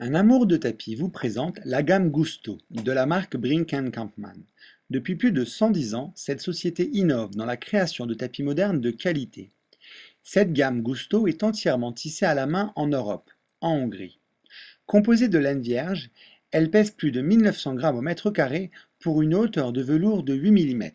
Un amour de tapis vous présente la gamme Gusto de la marque Brink Kampmann. Depuis plus de 110 ans, cette société innove dans la création de tapis modernes de qualité. Cette gamme Gusto est entièrement tissée à la main en Europe, en Hongrie. Composée de laine vierge, elle pèse plus de 1900 grammes au mètre carré pour une hauteur de velours de 8 mm.